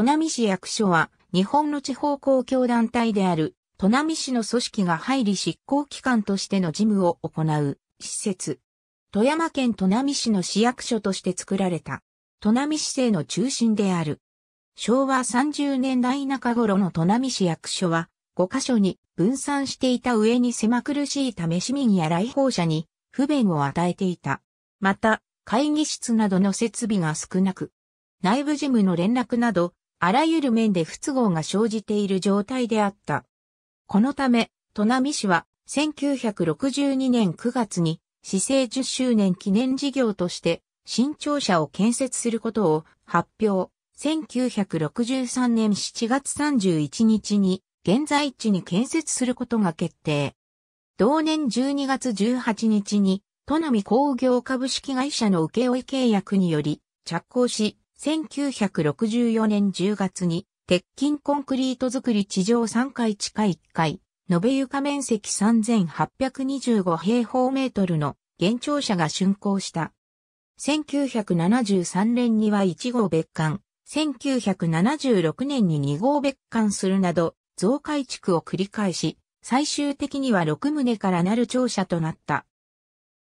砺波市役所は、日本の地方公共団体である、砺波市の組織が入り執行機関としての事務を行う、施設。富山県砺波市の市役所として作られた、砺波市政の中心である。昭和30年代中頃の砺波市役所は、5カ所に分散していた上に狭苦しいため市民や来訪者に不便を与えていた。また、会議室などの設備が少なく、内部事務の連絡など、あらゆる面で不都合が生じている状態であった。このため、都並市は1962年9月に市政10周年記念事業として新庁舎を建設することを発表。1963年7月31日に現在地に建設することが決定。同年12月18日に、都並工業株式会社の請負契約により、着工し、1964年10月に、鉄筋コンクリート作り地上3階地下1階、延べ床面積3825平方メートルの現庁舎が竣工した。1973年には1号別館、1976年に2号別館するなど、増改築を繰り返し、最終的には6棟からなる庁舎となった。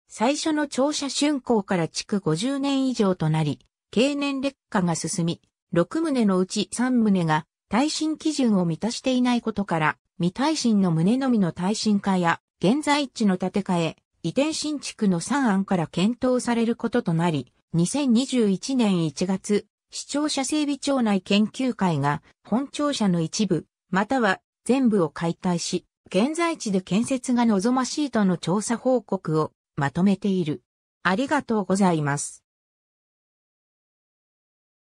最初の庁舎竣工から築50年以上となり、経年劣化が進み、6棟のうち3棟が耐震基準を満たしていないことから、未耐震の棟のみの耐震化や、現在地の建て替え、移転新築の3案から検討されることとなり、2021年1月、視聴者整備庁内研究会が、本庁舎の一部、または全部を解体し、現在地で建設が望ましいとの調査報告をまとめている。ありがとうございます。